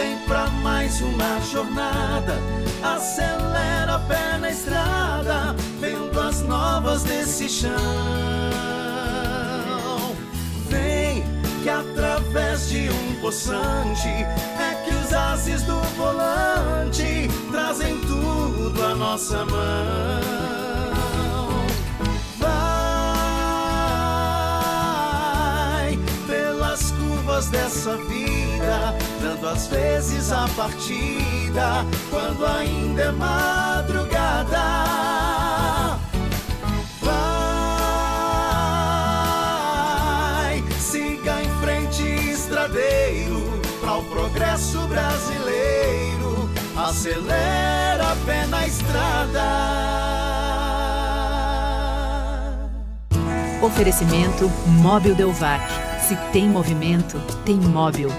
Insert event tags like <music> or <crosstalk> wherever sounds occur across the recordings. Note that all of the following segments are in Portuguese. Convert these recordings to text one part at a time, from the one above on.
vem pra mais uma jornada. Acelera a pé na estrada, vendo as novas desse chão. Vem que através de um poçante é que os ases do volante trazem tudo à nossa mão. dessa vida às vezes a partida, quando ainda é madrugada. Vai, siga em frente, estradeiro, para o progresso brasileiro. Acelera a pé na estrada. Oferecimento Móvel Delvac. Se tem movimento, tem móvel.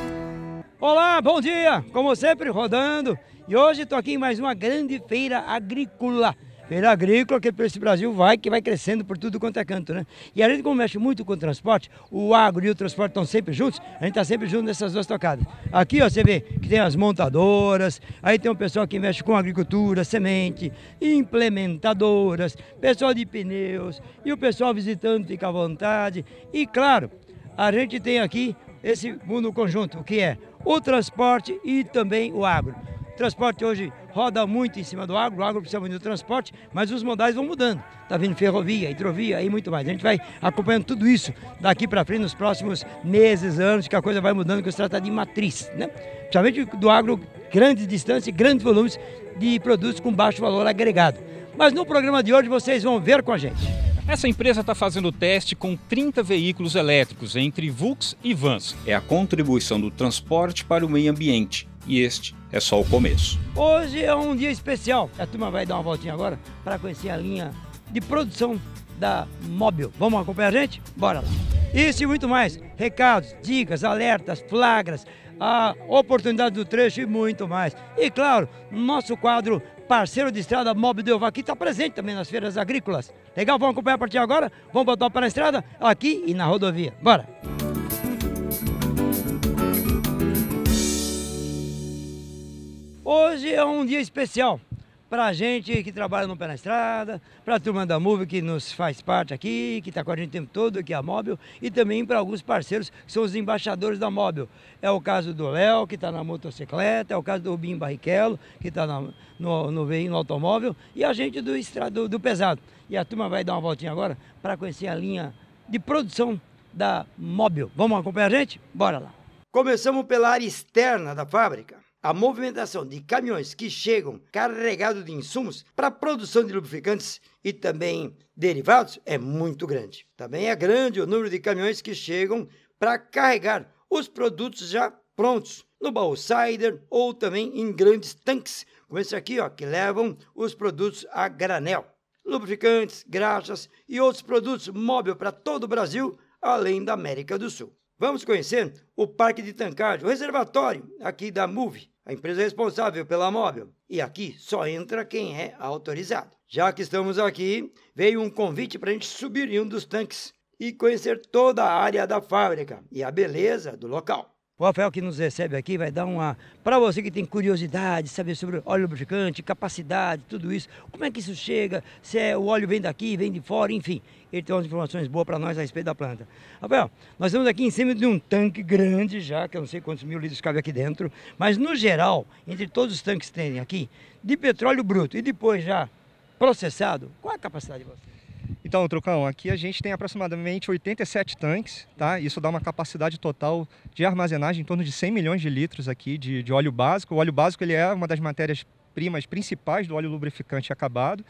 Olá, bom dia! Como sempre, rodando. E hoje estou aqui em mais uma grande feira agrícola. Feira agrícola que para esse Brasil vai, que vai crescendo por tudo quanto é canto, né? E a gente, como mexe muito com o transporte, o agro e o transporte estão sempre juntos, a gente está sempre junto nessas duas tocadas. Aqui, ó, você vê que tem as montadoras, aí tem o pessoal que mexe com agricultura, semente, implementadoras, pessoal de pneus, e o pessoal visitante fica à vontade. E, claro, a gente tem aqui esse mundo conjunto, que é o transporte e também o agro. O transporte hoje roda muito em cima do agro, o agro precisa muito do transporte, mas os modais vão mudando. Está vindo ferrovia, hidrovia e muito mais. A gente vai acompanhando tudo isso daqui para frente nos próximos meses, anos, que a coisa vai mudando, que se trata de matriz, né? Principalmente do agro, grandes distâncias e grandes volumes de produtos com baixo valor agregado. Mas no programa de hoje vocês vão ver com a gente. Essa empresa está fazendo teste com 30 veículos elétricos, entre VUX e vans. É a contribuição do transporte para o meio ambiente. E este é só o começo. Hoje é um dia especial. A turma vai dar uma voltinha agora para conhecer a linha de produção da Móbil. Vamos acompanhar a gente? Bora lá. Isso e muito mais. Recados, dicas, alertas, flagras, a oportunidade do trecho e muito mais. E claro, nosso quadro parceiro de estrada Mob de aqui está presente também nas feiras agrícolas. Legal? Vamos acompanhar a partir de agora? Vamos botar para a estrada aqui e na rodovia. Bora! Hoje é um dia especial para a gente que trabalha no Pé na Estrada, para a turma da MUV que nos faz parte aqui, que está com a gente o tempo todo aqui é a Móvel, e também para alguns parceiros que são os embaixadores da Móvel. É o caso do Léo, que está na motocicleta, é o caso do Rubinho Barrichello, que está no, no, veículo automóvel, e a gente do, estrado do pesado. E a turma vai dar uma voltinha agora para conhecer a linha de produção da Móvel. Vamos acompanhar a gente? Bora lá! Começamos pela área externa da fábrica a movimentação de caminhões que chegam carregados de insumos para a produção de lubrificantes e também derivados é muito grande. Também é grande o número de caminhões que chegam para carregar os produtos já prontos no baú cider ou também em grandes tanques, como esse aqui, ó, que levam os produtos a granel. Lubrificantes, graxas e outros produtos móveis para todo o Brasil, além da América do Sul. Vamos conhecer o Parque de Tancard, o reservatório aqui da MUVE, a empresa responsável pela móvel. E aqui só entra quem é autorizado. Já que estamos aqui, veio um convite para a gente subir em um dos tanques e conhecer toda a área da fábrica e a beleza do local. O Rafael que nos recebe aqui vai dar uma. Para você que tem curiosidade, saber sobre óleo lubrificante, capacidade, tudo isso, como é que isso chega, se é, o óleo vem daqui, vem de fora, enfim. Ele tem umas informações boas para nós a respeito da planta. Rafael, nós estamos aqui em cima de um tanque grande já, que eu não sei quantos mil litros cabe aqui dentro, mas no geral, entre todos os tanques que tem aqui, de petróleo bruto e depois já processado, qual é a capacidade de vocês? Então, Trucão, aqui a gente tem aproximadamente 87 tanques, tá? Isso dá uma capacidade total de armazenagem em torno de 100 milhões de litros aqui de, de óleo básico. O óleo básico ele é uma das matérias-primas principais do óleo lubrificante acabado.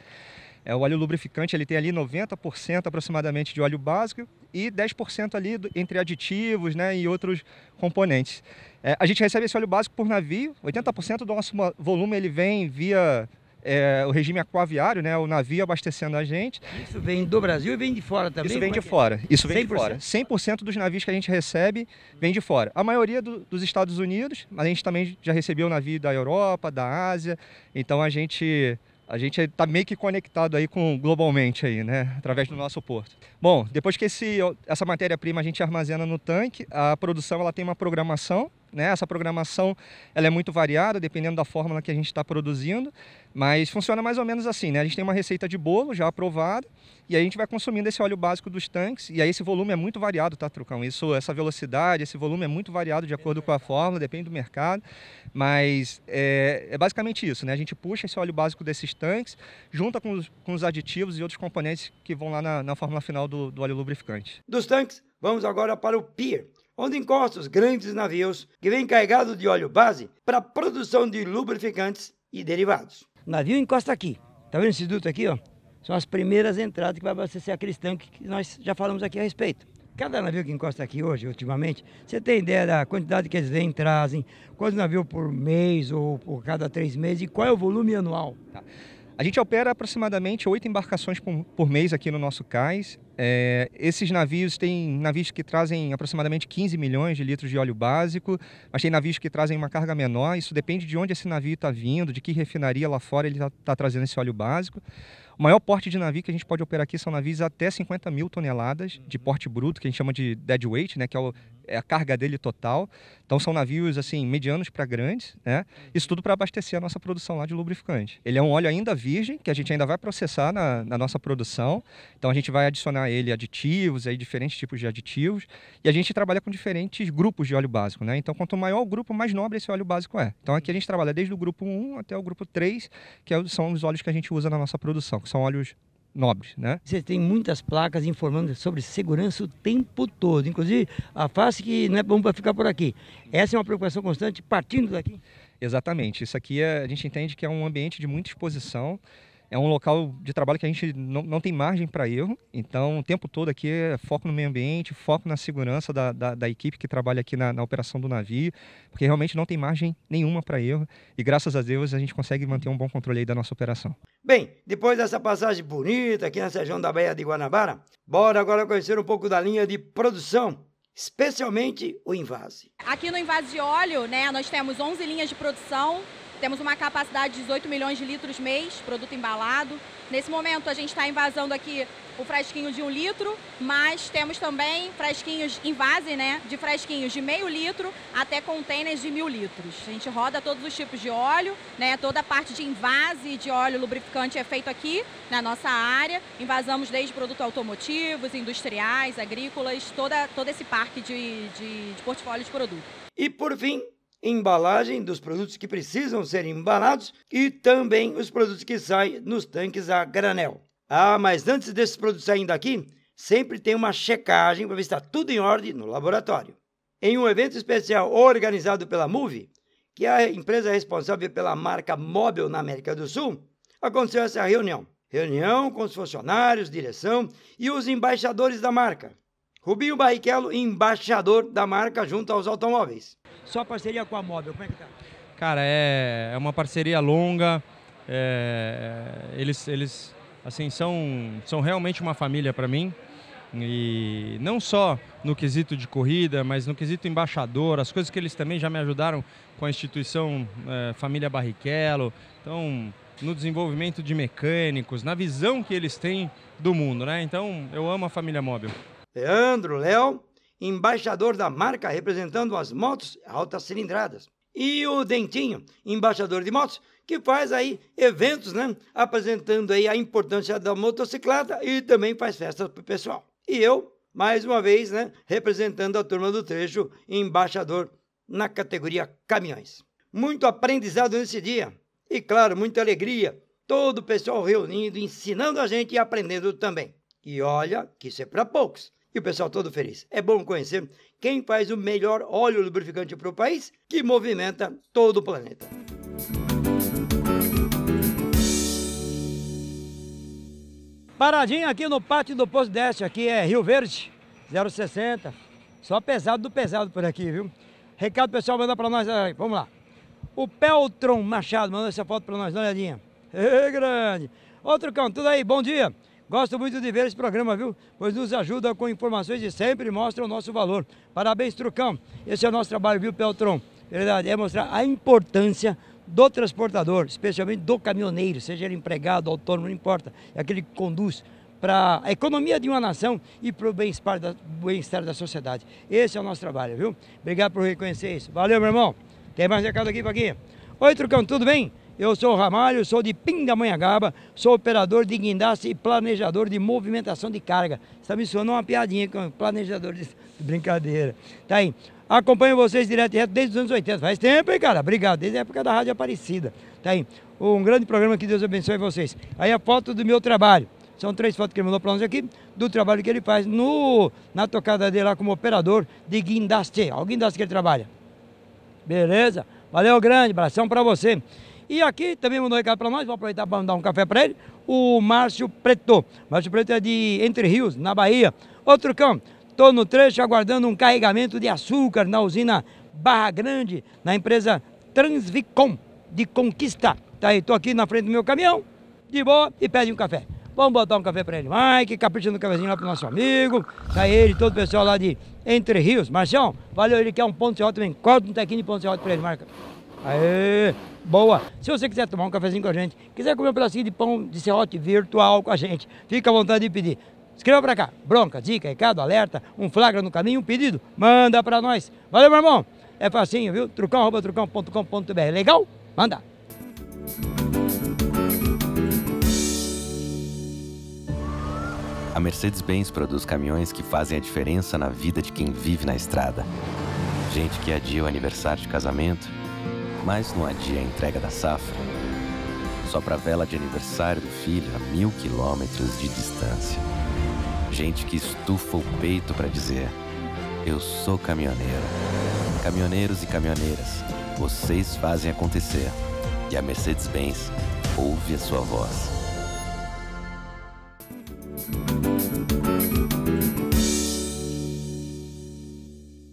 É, o óleo lubrificante ele tem ali 90% aproximadamente de óleo básico e 10% ali entre aditivos né, e outros componentes. É, a gente recebe esse óleo básico por navio, 80% do nosso volume ele vem via é, o regime aquaviário, né, o navio abastecendo a gente. Isso vem do Brasil e vem de fora também? Isso vem de é é? fora. Isso vem 100%. de fora. 100% dos navios que a gente recebe vem de fora. A maioria do, dos Estados Unidos, mas a gente também já recebeu navio da Europa, da Ásia. Então a gente a gente está meio que conectado aí com globalmente aí, né? Através do nosso porto. Bom, depois que esse, essa matéria-prima a gente armazena no tanque, a produção ela tem uma programação né? Essa programação ela é muito variada, dependendo da fórmula que a gente está produzindo, mas funciona mais ou menos assim. Né? A gente tem uma receita de bolo já aprovada, e aí a gente vai consumindo esse óleo básico dos tanques, e aí esse volume é muito variado, tá, Trucão? Isso, essa velocidade, esse volume é muito variado de acordo com a fórmula, depende do mercado, mas é, é basicamente isso. Né? A gente puxa esse óleo básico desses tanques, junta com os, com os aditivos e outros componentes que vão lá na, na fórmula final do, do óleo lubrificante. Dos tanques, vamos agora para o pier onde encosta os grandes navios que vêm carregados de óleo base para a produção de lubrificantes e derivados. O navio encosta aqui. Está vendo esse duto aqui, ó? São as primeiras entradas que vai abastecer aquele tanque que nós já falamos aqui a respeito. Cada navio que encosta aqui hoje, ultimamente, você tem ideia da quantidade que eles vêm, trazem, quantos navios por mês ou por cada três meses e qual é o volume anual. Tá. A gente opera aproximadamente oito embarcações por, por mês aqui no nosso cais. É, esses navios têm navios que trazem aproximadamente 15 milhões de litros de óleo básico, mas tem navios que trazem uma carga menor. Isso depende de onde esse navio está vindo, de que refinaria lá fora ele está tá trazendo esse óleo básico. O maior porte de navio que a gente pode operar aqui são navios até 50 mil toneladas de porte bruto, que a gente chama de dead weight, né, que é o é a carga dele total. Então são navios assim medianos para grandes, né? Uhum. Isso tudo para abastecer a nossa produção lá de lubrificante. Ele é um óleo ainda virgem que a gente ainda vai processar na, na nossa produção. Então a gente vai adicionar ele aditivos, aí diferentes tipos de aditivos, e a gente trabalha com diferentes grupos de óleo básico, né? Então quanto maior o grupo, mais nobre esse óleo básico é. Então aqui a gente trabalha desde o grupo 1 até o grupo 3, que é são os óleos que a gente usa na nossa produção, que são óleos nobres, né? Você tem muitas placas informando sobre segurança o tempo todo, inclusive a face que não é bom para ficar por aqui. Essa é uma preocupação constante partindo daqui. Exatamente. Isso aqui é, a gente entende que é um ambiente de muita exposição é um local de trabalho que a gente não, não tem margem para erro. Então, o tempo todo aqui é foco no meio ambiente, foco na segurança da, da, da equipe que trabalha aqui na, na, operação do navio, porque realmente não tem margem nenhuma para erro. E graças a Deus a gente consegue manter um bom controle aí da nossa operação. Bem, depois dessa passagem bonita aqui na região da Baía de Guanabara, bora agora conhecer um pouco da linha de produção especialmente o invase. Aqui no invase de óleo, né, nós temos 11 linhas de produção temos uma capacidade de 18 milhões de litros mês, produto embalado. Nesse momento, a gente está invasando aqui o frasquinho de um litro, mas temos também frasquinhos em vase, né? De frasquinhos de meio litro até containers de mil litros. A gente roda todos os tipos de óleo, né? Toda a parte de invase de óleo lubrificante é feito aqui na nossa área. Invasamos desde produtos automotivos, industriais, agrícolas, toda, todo esse parque de, de, de portfólio de produto. E por fim, embalagem dos produtos que precisam ser embalados e também os produtos que saem nos tanques a granel. Ah, mas antes desses produtos saindo daqui, sempre tem uma checagem para ver se está tudo em ordem no laboratório. Em um evento especial organizado pela MUVI, que é a empresa responsável pela marca móvel na América do Sul, aconteceu essa reunião. Reunião com os funcionários, direção e os embaixadores da marca. Rubinho Barrichello, embaixador da marca junto aos automóveis. Só parceria com a Móvel, como é que tá? Cara, é, é uma parceria longa. É, eles, eles assim, são, são realmente uma família para mim. E não só no quesito de corrida, mas no quesito embaixador, as coisas que eles também já me ajudaram com a instituição é, Família Barrichello. Então, no desenvolvimento de mecânicos, na visão que eles têm do mundo, né? Então, eu amo a família móvel. Leandro Léo, embaixador da marca representando as motos altas cilindradas. E o Dentinho, embaixador de motos, que faz aí eventos, né? Apresentando aí a importância da motocicleta e também faz festas pro pessoal. E eu, mais uma vez, né? Representando a turma do trecho, embaixador na categoria caminhões. Muito aprendizado nesse dia. E claro, muita alegria. Todo o pessoal reunido, ensinando a gente e aprendendo também. E olha que isso é para poucos. E o pessoal todo feliz. É bom conhecer quem faz o melhor óleo lubrificante para o país que movimenta todo o planeta. Paradinha aqui no pátio do Poço Deste, aqui é Rio Verde, 060. Só pesado do pesado por aqui, viu? Recado pessoal, manda para nós aí, vamos lá. O Peltron Machado mandou essa foto para nós, dá uma olhadinha. Ei, grande! Outro cão. tudo aí, bom dia. Gosto muito de ver esse programa, viu? Pois nos ajuda com informações e sempre mostra o nosso valor. Parabéns, Trucão. Esse é o nosso trabalho, viu, Peltron? Verdade, é mostrar a importância do transportador, especialmente do caminhoneiro, seja ele empregado, autônomo, não importa, é aquele que conduz para a economia de uma nação e para o bem-estar da, bem da sociedade. Esse é o nosso trabalho, viu? Obrigado por reconhecer isso. Valeu, meu irmão. Tem mais recado aqui, Paquinha? Oi, Trucão, tudo bem? Eu sou Ramalho, sou de Manhagaba, sou operador de guindaste e planejador de movimentação de carga. Está me sonou uma piadinha com planejador de <laughs> brincadeira. Tá aí. Acompanho vocês direto e reto desde os anos 80. Faz tempo, hein, cara? Obrigado. Desde a época da Rádio Aparecida. Tá aí. Um grande programa, que Deus abençoe vocês. Aí a foto do meu trabalho. São três fotos que ele mandou para nós aqui, do trabalho que ele faz no, na tocada dele lá como operador de guindaste. Olha o guindaste que ele trabalha. Beleza? Valeu, grande. Abração para você. E aqui também mandou um recado para nós, vou aproveitar para mandar um café para ele, o Márcio Preto. Márcio Preto é de Entre Rios, na Bahia. Outro cão, estou no trecho aguardando um carregamento de açúcar na usina Barra Grande, na empresa Transvicom, de Conquista. Tá aí, estou aqui na frente do meu caminhão, de boa, e pede um café. Vamos botar um café para ele. Mike, caprichando um cafezinho lá pro nosso amigo. Tá ele, todo o pessoal lá de Entre Rios. Marcião, valeu, ele quer um ponto de rota também. Corta um tequinho de ponto de rota para ele, marca. Aê, boa. Se você quiser tomar um cafezinho com a gente, quiser comer um pedacinho de pão de serrote virtual com a gente, fica à vontade de pedir. Escreva para cá, bronca, dica, recado, alerta, um flagra no caminho, um pedido, manda para nós. Valeu, meu irmão. É facinho, viu? Trucão, trucão.com.br. Legal? Manda. A Mercedes-Benz produz caminhões que fazem a diferença na vida de quem vive na estrada. Gente que adia o aniversário de casamento mas não adia é a entrega da safra. Só para a vela de aniversário do filho a mil quilômetros de distância. Gente que estufa o peito para dizer: Eu sou caminhoneiro. Caminhoneiros e caminhoneiras, vocês fazem acontecer. E a Mercedes-Benz ouve a sua voz.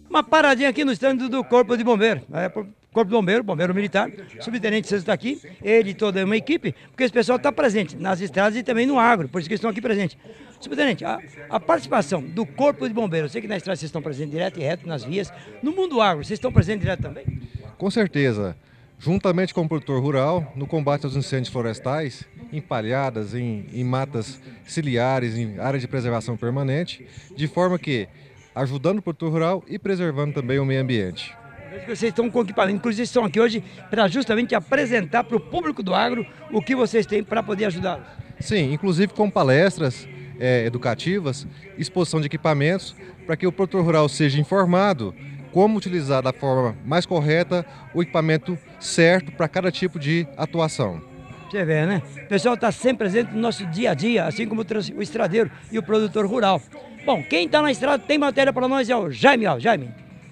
Uma paradinha aqui no estande do Corpo de Bombeiro. É Corpo de Bombeiro, Bombeiro Militar, Subtenente vocês está aqui, ele e toda uma equipe, porque esse pessoal está presente nas estradas e também no agro, por isso que eles estão aqui presentes. Subtenente, a, a, participação do Corpo de Bombeiro, eu sei que na estrada vocês estão presentes direto e reto nas vias, no mundo agro, vocês estão presentes direto também? Com certeza. Juntamente com o produtor rural, no combate aos incêndios florestais, em palhadas, em, em matas ciliares, em áreas de preservação permanente, de forma que ajudando o produtor rural e preservando também o meio ambiente. Vejo que vocês estão com equipamento. Inclusive, estão aqui hoje para justamente apresentar para o público do agro o que vocês têm para poder ajudá-los. Sim, inclusive com palestras é, educativas, exposição de equipamentos, para que o produtor rural seja informado como utilizar da forma mais correta o equipamento certo para cada tipo de atuação. Você vê, né? O pessoal está sempre presente no nosso dia a dia, assim como o estradeiro e o produtor rural. Bom, quem está na estrada tem matéria para nós é o Jaime. Ó, Jaime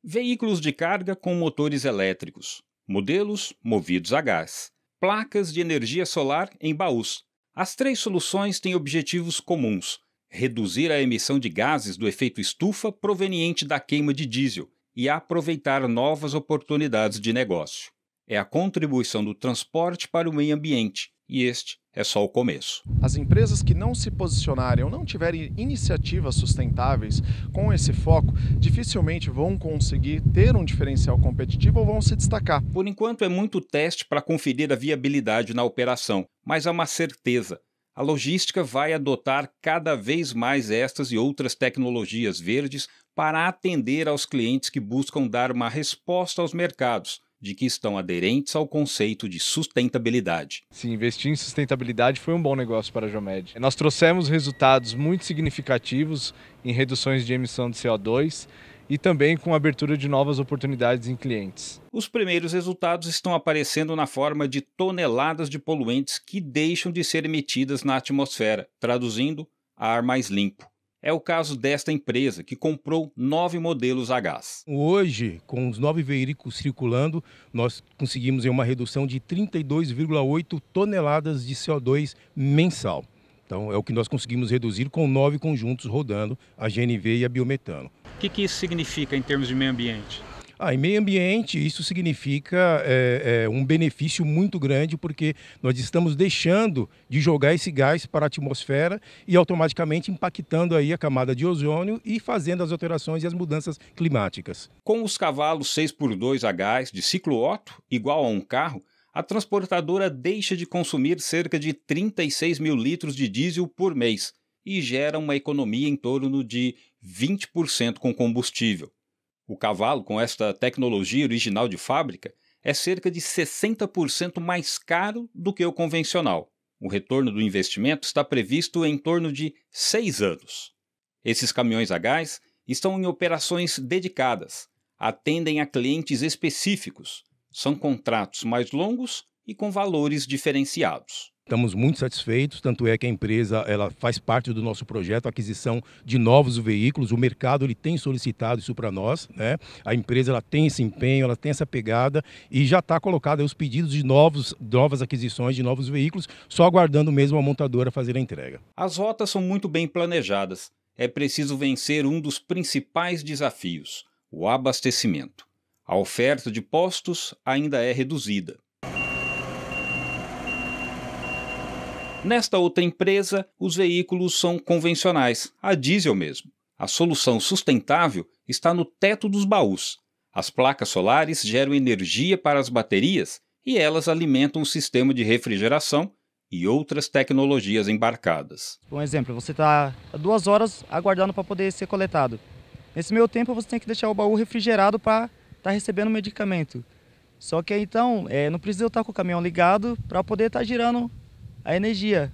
veículos de carga com motores elétricos, modelos movidos a gás, placas de energia solar em baús. As três soluções têm objetivos comuns: reduzir a emissão de gases do efeito estufa proveniente da queima de diesel e aproveitar novas oportunidades de negócio. É a contribuição do transporte para o meio ambiente, e este é só o começo. As empresas que não se posicionarem ou não tiverem iniciativas sustentáveis com esse foco, dificilmente vão conseguir ter um diferencial competitivo ou vão se destacar. Por enquanto, é muito teste para conferir a viabilidade na operação, mas há uma certeza. A logística vai adotar cada vez mais estas e outras tecnologias verdes para atender aos clientes que buscam dar uma resposta aos mercados de que estão aderentes ao conceito de sustentabilidade. Sim, investir em sustentabilidade foi um bom negócio para a Jomed. Nós trouxemos resultados muito significativos em reduções de emissão de CO2 e também com a abertura de novas oportunidades em clientes. Os primeiros resultados estão aparecendo na forma de toneladas de poluentes que deixam de ser emitidas na atmosfera, traduzindo ar mais limpo. É o caso desta empresa, que comprou nove modelos a gás. Hoje, com os nove veículos circulando, nós conseguimos uma redução de 32,8 toneladas de CO2 mensal. Então, é o que nós conseguimos reduzir com nove conjuntos rodando a GNV e a biometano. O que, que isso significa em termos de meio ambiente? Ah, em meio ambiente, isso significa é, é, um benefício muito grande, porque nós estamos deixando de jogar esse gás para a atmosfera e automaticamente impactando aí a camada de ozônio e fazendo as alterações e as mudanças climáticas. Com os cavalos 6x2 a gás de ciclo Otto, igual a um carro, a transportadora deixa de consumir cerca de 36 mil litros de diesel por mês e gera uma economia em torno de 20% com combustível. O cavalo, com esta tecnologia original de fábrica, é cerca de 60% mais caro do que o convencional. O retorno do investimento está previsto em torno de seis anos. Esses caminhões a gás estão em operações dedicadas, atendem a clientes específicos, são contratos mais longos e com valores diferenciados. Estamos muito satisfeitos, tanto é que a empresa ela faz parte do nosso projeto, aquisição de novos veículos. O mercado ele tem solicitado isso para nós, né? A empresa ela tem esse empenho, ela tem essa pegada e já está colocada os pedidos de novos, novas aquisições de novos veículos, só aguardando mesmo a montadora fazer a entrega. As rotas são muito bem planejadas. É preciso vencer um dos principais desafios, o abastecimento. A oferta de postos ainda é reduzida. Nesta outra empresa, os veículos são convencionais, a diesel mesmo. A solução sustentável está no teto dos baús. As placas solares geram energia para as baterias e elas alimentam o sistema de refrigeração e outras tecnologias embarcadas. Um exemplo, você está duas horas aguardando para poder ser coletado. Nesse meio tempo, você tem que deixar o baú refrigerado para estar tá recebendo o medicamento. Só que então, é, não precisa estar com o caminhão ligado para poder estar tá girando a energia.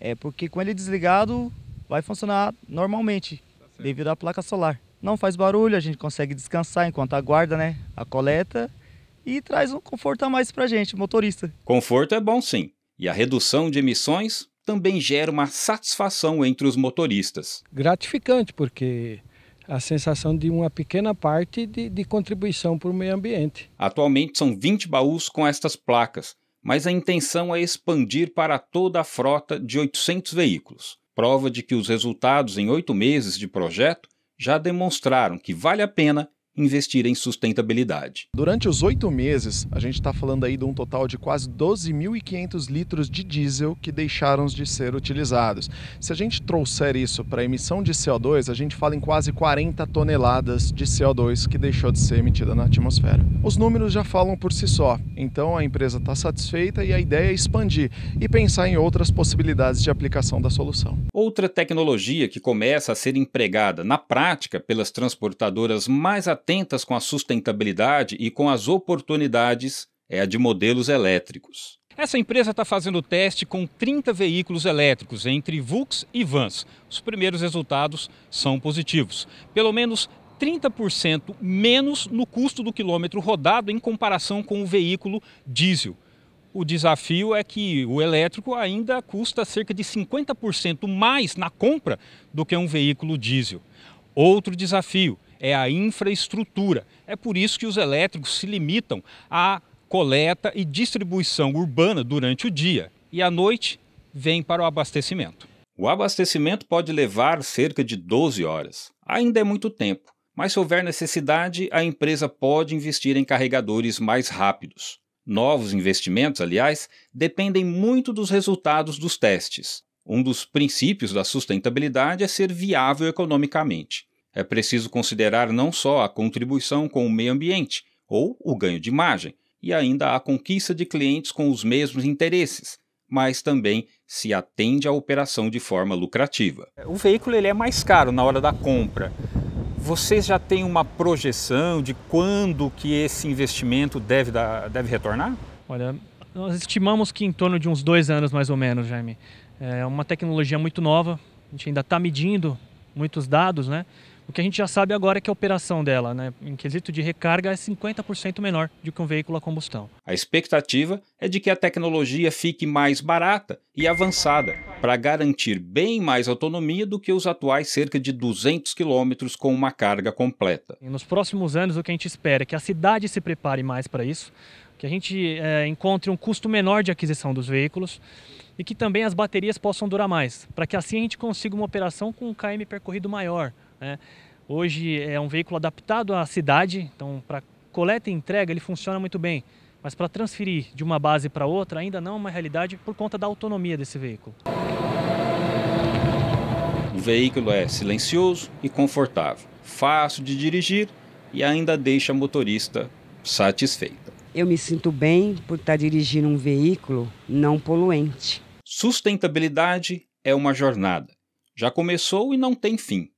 É porque com ele é desligado vai funcionar normalmente, tá devido à placa solar. Não faz barulho, a gente consegue descansar enquanto aguarda né, a coleta e traz um conforto a mais para a gente, motorista. Conforto é bom sim, e a redução de emissões também gera uma satisfação entre os motoristas. Gratificante, porque a sensação de uma pequena parte de, de contribuição para o meio ambiente. Atualmente são 20 baús com estas placas mas a intenção é expandir para toda a frota de 800 veículos, prova de que os resultados em oito meses de projeto já demonstraram que vale a pena investir em sustentabilidade. Durante os oito meses, a gente está falando aí de um total de quase 12.500 litros de diesel que deixaram de ser utilizados. Se a gente trouxer isso para a emissão de CO2, a gente fala em quase 40 toneladas de CO2 que deixou de ser emitida na atmosfera. Os números já falam por si só, então a empresa está satisfeita e a ideia é expandir e pensar em outras possibilidades de aplicação da solução. Outra tecnologia que começa a ser empregada na prática pelas transportadoras mais atentas com a sustentabilidade e com as oportunidades é a de modelos elétricos. Essa empresa está fazendo teste com 30 veículos elétricos, entre Vux e Vans. Os primeiros resultados são positivos. Pelo menos 30% menos no custo do quilômetro rodado em comparação com o veículo diesel. O desafio é que o elétrico ainda custa cerca de 50% mais na compra do que um veículo diesel. Outro desafio é a infraestrutura. É por isso que os elétricos se limitam à coleta e distribuição urbana durante o dia e à noite vem para o abastecimento. O abastecimento pode levar cerca de 12 horas. Ainda é muito tempo, mas se houver necessidade, a empresa pode investir em carregadores mais rápidos. Novos investimentos, aliás, dependem muito dos resultados dos testes. Um dos princípios da sustentabilidade é ser viável economicamente é preciso considerar não só a contribuição com o meio ambiente ou o ganho de margem, e ainda a conquista de clientes com os mesmos interesses, mas também se atende à operação de forma lucrativa. O veículo ele é mais caro na hora da compra. Vocês já têm uma projeção de quando que esse investimento deve, dar, deve retornar? Olha, nós estimamos que em torno de uns dois anos mais ou menos, Jaime. É uma tecnologia muito nova, a gente ainda está medindo muitos dados, né? O que a gente já sabe agora é que a operação dela, né, em quesito de recarga, é 50% menor do que um veículo a combustão. A expectativa é de que a tecnologia fique mais barata e avançada para garantir bem mais autonomia do que os atuais cerca de 200 quilômetros com uma carga completa. E nos próximos anos, o que a gente espera é que a cidade se prepare mais para isso, que a gente é, encontre um custo menor de aquisição dos veículos e que também as baterias possam durar mais, para que assim a gente consiga uma operação com um KM percorrido maior, né? Hoje é um veículo adaptado à cidade, então para coleta e entrega ele funciona muito bem, mas para transferir de uma base para outra ainda não é uma realidade por conta da autonomia desse veículo. O veículo é silencioso e confortável, fácil de dirigir e ainda deixa a motorista satisfeita. Eu me sinto bem por estar tá dirigindo um veículo não poluente. Sustentabilidade é uma jornada. Já começou e não tem fim.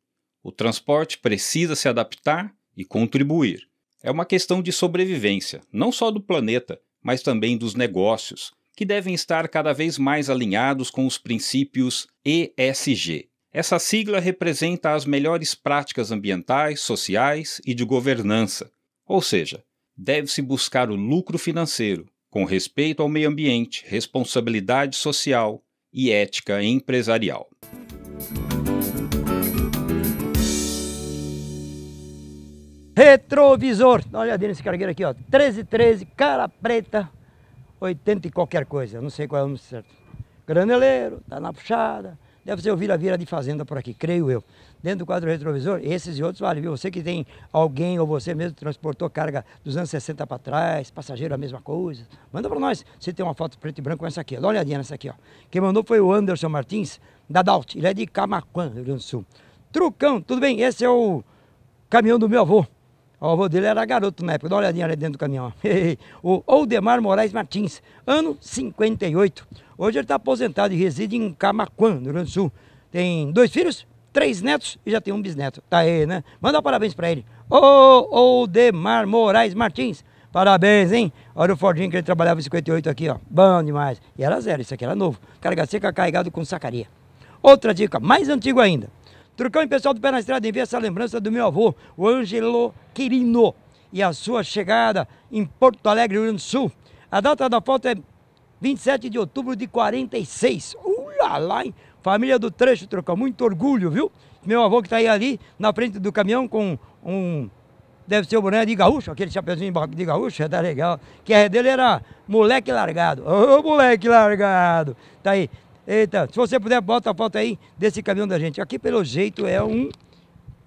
O transporte precisa se adaptar e contribuir. É uma questão de sobrevivência, não só do planeta, mas também dos negócios, que devem estar cada vez mais alinhados com os princípios ESG. Essa sigla representa as melhores práticas ambientais, sociais e de governança, ou seja, deve-se buscar o lucro financeiro, com respeito ao meio ambiente, responsabilidade social e ética empresarial. Retrovisor. Dá uma olhadinha nesse cargueiro aqui, ó. 1313, cara preta, 80 e qualquer coisa. Não sei qual é o nome certo. Graneleiro, tá na puxada. Deve ser o vira-vira de fazenda por aqui, creio eu. Dentro do quadro retrovisor, esses e outros vale, viu? Você que tem alguém ou você mesmo transportou carga dos anos 60 para trás, passageiro a mesma coisa, manda para nós. se tem uma foto preto e branco com essa aqui, dá uma olhadinha nessa aqui. ó. Quem mandou foi o Anderson Martins, da Dalt. Ele é de Camacuã, Rio Grande do Sul. Trucão, tudo bem? Esse é o caminhão do meu avô. O avô dele era garoto na época, dá uma olhadinha ali dentro do caminhão. <laughs> o Oldemar Moraes Martins, ano 58. Hoje ele está aposentado e reside em Camaquã, no Rio Grande do Sul. Tem dois filhos, três netos e já tem um bisneto. Tá aí, né? Manda um parabéns para ele. Ô Oldemar Moraes Martins, parabéns, hein? Olha o Fordinho que ele trabalhava em 58 aqui, ó. Bom demais. E era zero, isso aqui era novo. Carga seca carregado com sacaria. Outra dica, mais antigo ainda. Trucão e pessoal do Pé na Estrada envia essa lembrança do meu avô, o Ângelo Quirino, e a sua chegada em Porto Alegre, Rio Grande do Sul. A data da foto é 27 de outubro de 46. Ula lá, hein? Família do Trecho, Trucão, muito orgulho, viu? Meu avô que está aí ali na frente do caminhão com um deve ser o boné de gaúcho, aquele chapeuzinho de gaúcho, é, tá legal. Que a dele era moleque largado. Ô, moleque largado. Tá aí. Eita, se você puder, bota a foto aí desse caminhão da gente. Aqui, pelo jeito, é um...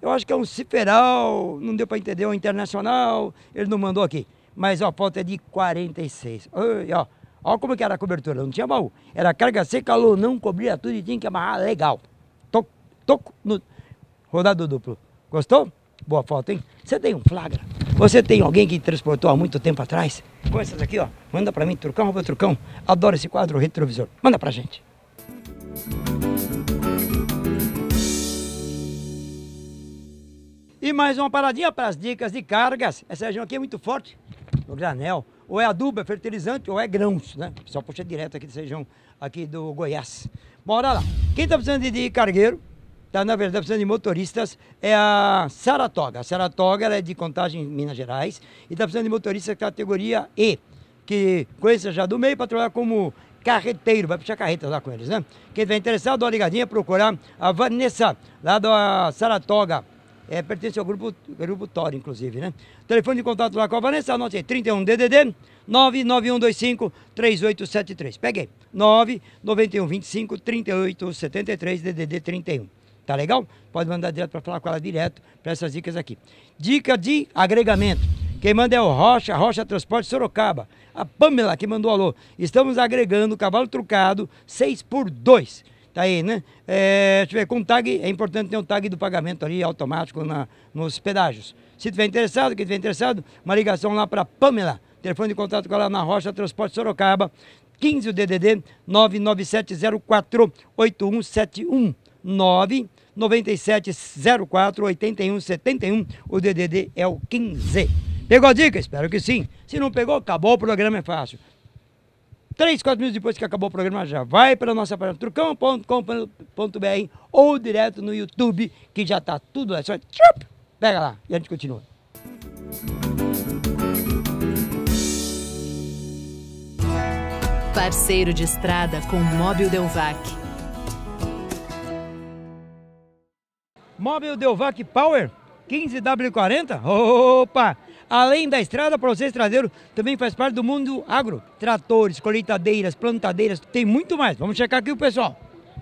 Eu acho que é um Ciferal, não deu para entender, é um Internacional, ele não mandou aqui. Mas ó, a foto é de 46. Oi, ó, ó como que era a cobertura, não tinha baú. Era carga seca, não cobria tudo e tinha que amarrar legal. Toco, toco, no... rodado duplo. Gostou? Boa foto, hein? Você tem um flagra? Você tem alguém que transportou há muito tempo atrás? Com essas aqui, ó, manda para mim, Trucão, rouba Trucão. Adoro esse quadro retrovisor. Manda pra gente. E mais uma paradinha para as dicas de cargas. Essa região aqui é muito forte, o granel. Ou é adubo, é fertilizante, ou é grãos, né? Só puxa direto aqui dessa região aqui do Goiás. Bora lá. Quem está precisando de, cargueiro, tá, na verdade tá precisando de motoristas, é a Saratoga. A Saratoga é de Contagem, Minas Gerais, e está precisando de motorista categoria E, que conheça já do meio para trabalhar como carreteiro, vai puxar carreta lá com eles, né? Quem tiver interessado, dá uma ligadinha, procurar a Vanessa, lá da Saratoga. É, pertence ao grupo, grupo Tor, inclusive, né? Telefone de contato lá com a Vanessa, anote aí, 31 DDD 99125 3873. Peguei. 99125 3873 DDD 31. Tá legal? Pode mandar direto para falar com ela direto para essas dicas aqui. Dica de agregamento. Quem manda é o Rocha, Rocha Transporte Sorocaba a Pamela que mandou alô. Estamos agregando cavalo trucado 6 por 2. Tá aí, né? É, tiver com tag, é importante ter um tag do pagamento ali automático na, nos pedágios. Se tiver interessado, quem tiver interessado, uma ligação lá para Pamela. Telefone de contato com ela na Rocha Transporte Sorocaba, 15 o DDD 997048171. 997048171. O DDD é o 15. Pegou a dica? Espero que sim. Se não pegou, acabou o programa, é fácil. Três, quatro minutos depois que acabou o programa, já vai para a nossa página trucão.com.br ou direto no YouTube, que já está tudo lá. Só tchup, pega lá e a gente continua. Parceiro de estrada com Mobile Delvac. Mobile Delvac Power 15W40? Opa! Além da estrada, para vocês traseiro também faz parte do mundo agro. Tratores, colheitadeiras, plantadeiras, tem muito mais. Vamos checar aqui o pessoal.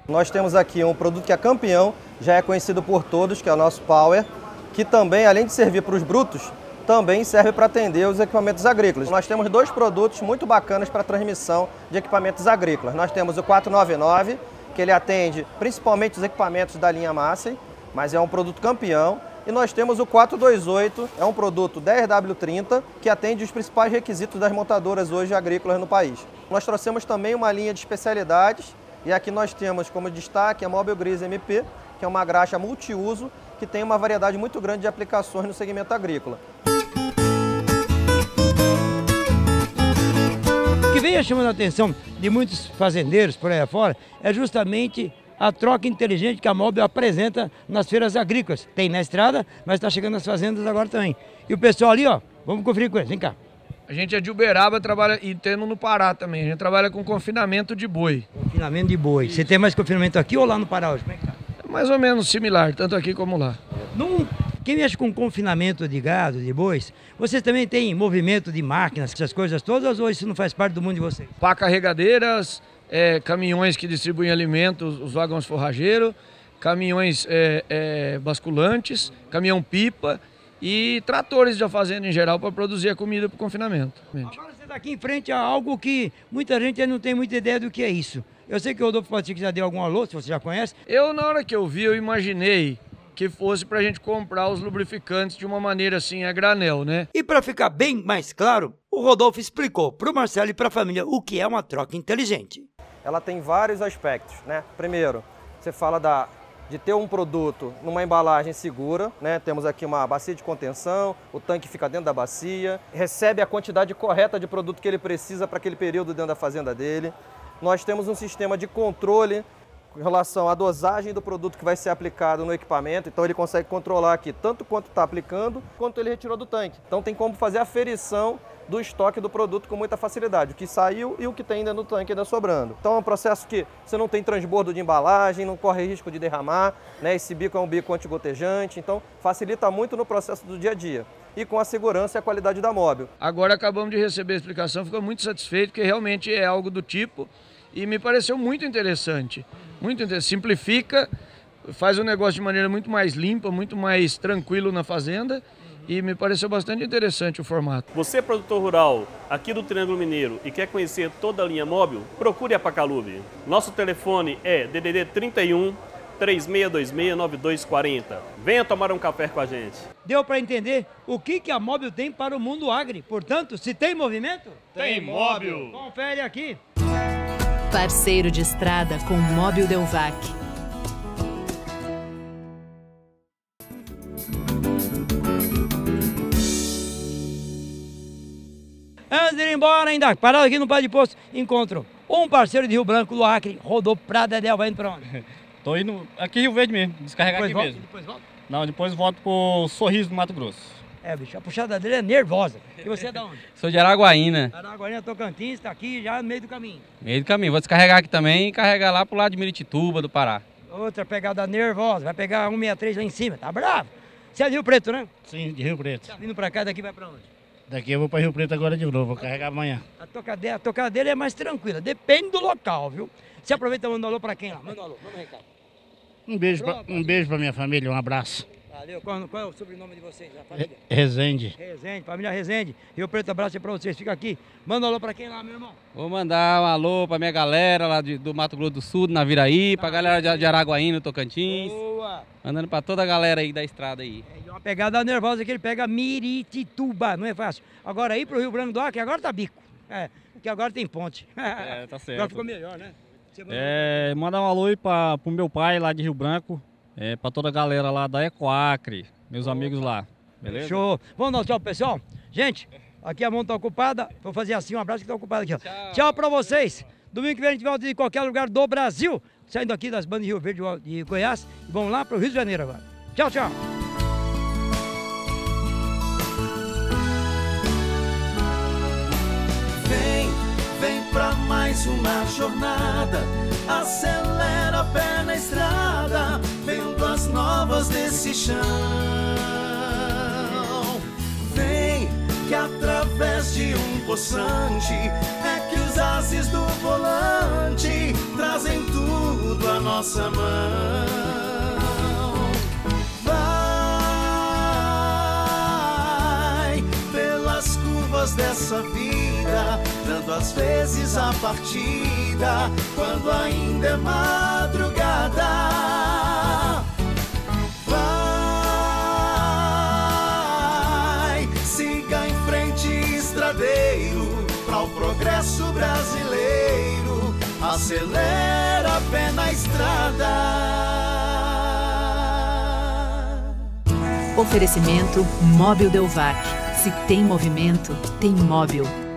Nós temos aqui um produto que é campeão, já é conhecido por todos, que é o nosso Power, que também, além de servir para os brutos, também serve para atender os equipamentos agrícolas. Nós temos dois produtos muito bacanas para transmissão de equipamentos agrícolas. Nós temos o 499, que ele atende principalmente os equipamentos da linha Massey, mas é um produto campeão, e nós temos o 428, é um produto 10W30 que atende os principais requisitos das montadoras hoje agrícolas no país. Nós trouxemos também uma linha de especialidades e aqui nós temos como destaque a Mobile Gris MP, que é uma graxa multiuso que tem uma variedade muito grande de aplicações no segmento agrícola. O que vem chamando a atenção de muitos fazendeiros por aí afora é justamente a troca inteligente que a Móbio apresenta nas feiras agrícolas. Tem na estrada, mas está chegando nas fazendas agora também. E o pessoal ali, ó, vamos conferir com eles, vem cá. A gente é de Uberaba trabalha, e temos no Pará também. A gente trabalha com confinamento de boi. Confinamento de boi. Isso. Você tem mais confinamento aqui ou lá no Pará hoje? É mais ou menos similar, tanto aqui como lá. Num, quem mexe com confinamento de gado, de bois, vocês também têm movimento de máquinas, essas coisas todas, ou isso não faz parte do mundo de vocês? Pá carregadeiras, é, caminhões que distribuem alimentos, os vagões forrageiros, caminhões é, é, basculantes, caminhão-pipa e tratores da fazenda em geral para produzir a comida para o confinamento. Agora você está aqui em frente a algo que muita gente não tem muita ideia do que é isso. Eu sei que o Rodolfo Patrick já deu algum alô, se você já conhece. Eu, na hora que eu vi, eu imaginei que fosse para a gente comprar os lubrificantes de uma maneira assim a granel, né? E para ficar bem mais claro, o Rodolfo explicou para o Marcelo e para a família o que é uma troca inteligente ela tem vários aspectos, né? Primeiro, você fala da de ter um produto numa embalagem segura, né? Temos aqui uma bacia de contenção, o tanque fica dentro da bacia, recebe a quantidade correta de produto que ele precisa para aquele período dentro da fazenda dele. Nós temos um sistema de controle em relação à dosagem do produto que vai ser aplicado no equipamento, então ele consegue controlar aqui tanto quanto está aplicando, quanto ele retirou do tanque. Então tem como fazer a ferição do estoque do produto com muita facilidade, o que saiu e o que tem ainda no tanque ainda sobrando. Então é um processo que você não tem transbordo de embalagem, não corre risco de derramar, né? esse bico é um bico antigotejante, então facilita muito no processo do dia a dia e com a segurança e a qualidade da móvel. Agora acabamos de receber a explicação, fico muito satisfeito que realmente é algo do tipo e me pareceu muito interessante. Muito interessante. Simplifica, faz o negócio de maneira muito mais limpa, muito mais tranquilo na fazenda. E me pareceu bastante interessante o formato. Você é produtor rural aqui do Triângulo Mineiro e quer conhecer toda a linha móvel? Procure a Pacalube. Nosso telefone é DDD 31 3626 9240. Venha tomar um café com a gente. Deu para entender o que, que a móvel tem para o mundo agri. Portanto, se tem movimento, tem, tem móvel. Confere aqui. Parceiro de estrada com Móbil Delvac. Antes de ir embora, ainda parado aqui no Pai de Poço, encontro um parceiro de Rio Branco, do Acre, rodou Prada Del, vai indo pra onde? <laughs> Tô indo aqui em Rio Verde mesmo, descarregar depois aqui volta, mesmo. Depois volta? Não, depois volto pro Sorriso do Mato Grosso. É, bicho, a puxada dele é nervosa. E você é de onde? <laughs> Sou de Araguaína. Né? Araguaína, Tocantins, tá aqui já no meio do caminho. Meio do caminho. Vou descarregar aqui também e carregar lá pro lado de Miritituba, do Pará. Outra pegada nervosa. Vai pegar 163 lá em cima. Tá bravo. Você é de Rio Preto, né? Sim, de Rio Preto. Tá vindo pra cá, daqui vai pra onde? Daqui eu vou para Rio Preto agora de novo, vou carregar amanhã. A tocadeira, a tocadeira é mais tranquila, depende do local, viu? Você aproveita e manda um alô para quem lá? Manda um alô, manda um recado. Um beijo para um minha família, um abraço. Valeu. Qual, qual, é o sobrenome de vocês? A família? Rezende. Rezende, família Rezende. Rio Preto, abraço aí pra vocês. Fica aqui. Manda um alô pra quem lá, meu irmão? Vou mandar um alô pra minha galera lá de, do Mato Grosso do Sul, na Viraí, tá, pra galera de, de Araguaína, Tocantins. Boa. Mandando pra toda a galera aí da estrada aí. É uma pegada nervosa que ele pega Miritituba, não é fácil. Agora aí pro Rio Branco do Acre, agora tá bico. É, porque agora tem ponte. <laughs> É, tá certo. Agora ficou melhor, né? É, mandar um alô aí pra, pro meu pai lá de Rio Branco, é, para toda a galera lá da Ecoacre, meus Opa. amigos lá. Beleza? Show. Vamos dar um tchau pessoal? Gente, aqui a mão está ocupada. Vou fazer assim, um abraço que está ocupado aqui. Ó. Tchau, tchau para vocês. Domingo que vem a gente volta de qualquer lugar do Brasil. Saindo aqui das bandas de Rio Verde e Goiás. E vamos lá para o Rio de Janeiro agora. Tchau, tchau. Vem, vem para mais uma jornada. Acesse esse chão. Vem que através de um poçante é que os ases do volante trazem tudo à nossa mão. Vai pelas curvas dessa vida, dando às vezes a partida quando ainda é madrugada. brasileiro acelera pé na estrada. Oferecimento Móvel Delvac. Se tem movimento, tem móvel.